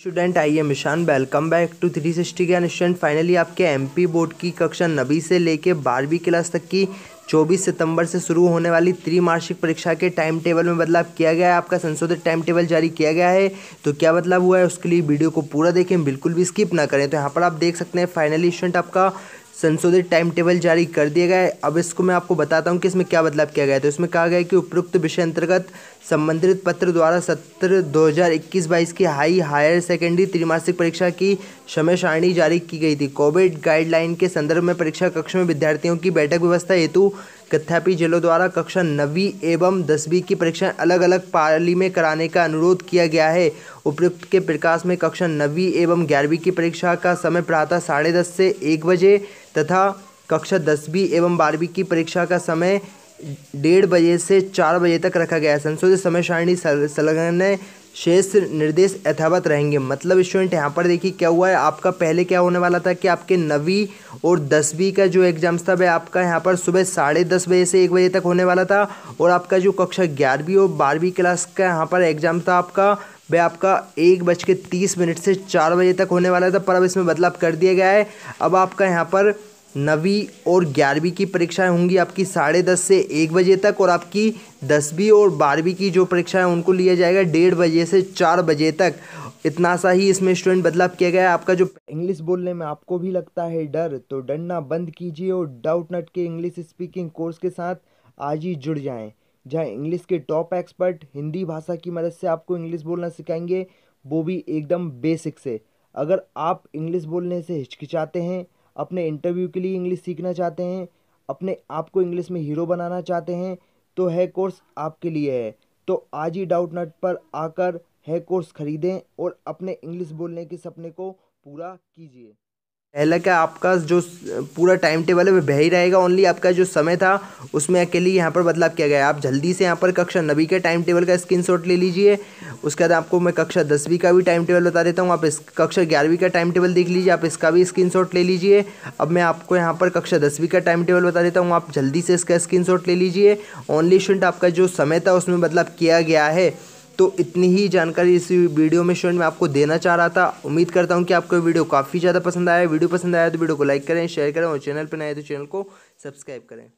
student I am Ishaan welcome back to three sixty के student finally आपके MP board की कक्षा नबी से लेके बारहवीं क्लास तक की 24 सितंबर से शुरू होने वाली त्रिमार्षिक परीक्षा के टाइम टेबल में बदलाव किया गया है आपका संशोधित टाइम टेबल जारी किया गया है तो क्या बदलाव हुआ है उसके लिए वीडियो को पूरा देखें बिल्कुल भी स्किप ना करें तो यहाँ पर आप देख सकते हैं फाइनली स्टूडेंट आपका संशोधित टाइम टेबल जारी कर दिया गया है अब इसको मैं आपको बताता हूँ कि इसमें क्या बदलाव किया गया है तो इसमें कहा गया है कि उपयुक्त विषय अंतर्गत संबंधित पत्र द्वारा सत्र 2021-22 की हाई हायर सेकेंडरी त्रिमासिक परीक्षा की समय सारणी जारी की गई थी कोविड गाइडलाइन के संदर्भ में परीक्षा कक्ष में विद्यार्थियों की बैठक व्यवस्था हेतु कथ्यापी जिलों द्वारा कक्षा नवी एवं दसवीं की परीक्षाएं अलग अलग पाली में कराने का अनुरोध किया गया है उपयुक्त के प्रकाश में कक्षा नवीं एवं ग्यारहवीं की परीक्षा का समय प्रातः साढ़े दस से एक बजे तथा कक्षा दसवीं एवं बारहवीं की परीक्षा का समय डेढ़ बजे से चार बजे तक रखा गया है संशोधित समय सारिणी संलग्न शेष निर्देश यथावत रहेंगे मतलब स्टूडेंट यहाँ पर देखिए क्या हुआ है आपका पहले क्या होने वाला था कि आपके नवीं और दसवीं का जो एग्जाम्स था वह आपका यहाँ पर सुबह साढ़े दस बजे से एक बजे तक होने वाला था और आपका जो कक्षा ग्यारहवीं और बारहवीं क्लास का यहाँ पर एग्जाम था आपका वह आपका एक बज के तीस मिनट से चार बजे तक होने वाला था पर अब इसमें बदलाव कर दिया गया है अब आपका यहाँ पर नवीं और ग्यारहवीं की परीक्षाएं होंगी आपकी साढ़े दस से एक बजे तक और आपकी दसवीं और बारहवीं की जो परीक्षाएं उनको लिया जाएगा डेढ़ बजे से चार बजे तक इतना सा ही इसमें स्टूडेंट बदलाव किया गया है आपका जो इंग्लिश बोलने में आपको भी लगता है डर तो डरना बंद कीजिए और डाउट नट के इंग्लिश स्पीकिंग कोर्स के साथ आज ही जुड़ जाएँ जहाँ इंग्लिश के टॉप एक्सपर्ट हिंदी भाषा की मदद से आपको इंग्लिश बोलना सिखाएंगे वो भी एकदम बेसिक से अगर आप इंग्लिश बोलने से हिचकिचाते हैं अपने इंटरव्यू के लिए इंग्लिश सीखना चाहते हैं अपने आप को इंग्लिश में हीरो बनाना चाहते हैं तो है कोर्स आपके लिए है तो आज ही डाउट नट पर आकर है कोर्स खरीदें और अपने इंग्लिश बोलने के सपने को पूरा कीजिए पहला क्या आपका जो पूरा टाइम टेबल है वह बह ही रहेगा ओनली आपका जो समय था उसमें अकेले यहाँ पर बदलाव किया गया है आप जल्दी से यहाँ पर कक्षा नवी के टाइम टेबल का शॉट ले लीजिए उसके बाद आपको मैं कक्षा दसवीं का भी टाइम टेबल बता देता हूँ आप इस कक्षा ग्यारहवीं का टाइम टेबल देख लीजिए आप इसका भी स्क्रीन ले लीजिए अब मैं आपको यहाँ पर कक्षा दसवीं का टाइम टेबल बता देता हूँ आप जल्दी से इसका स्क्रीन ले लीजिए ओनली स्टूडेंट आपका जो समय था उसमें बदलाव किया गया है तो इतनी ही जानकारी इस वीडियो में स्टूडेंट मैं आपको देना चाह रहा था उम्मीद करता हूँ कि आपको वीडियो काफ़ी ज़्यादा पसंद आया वीडियो पसंद आया तो वीडियो को लाइक करें शेयर करें और चैनल पर नए तो चैनल को सब्सक्राइब करें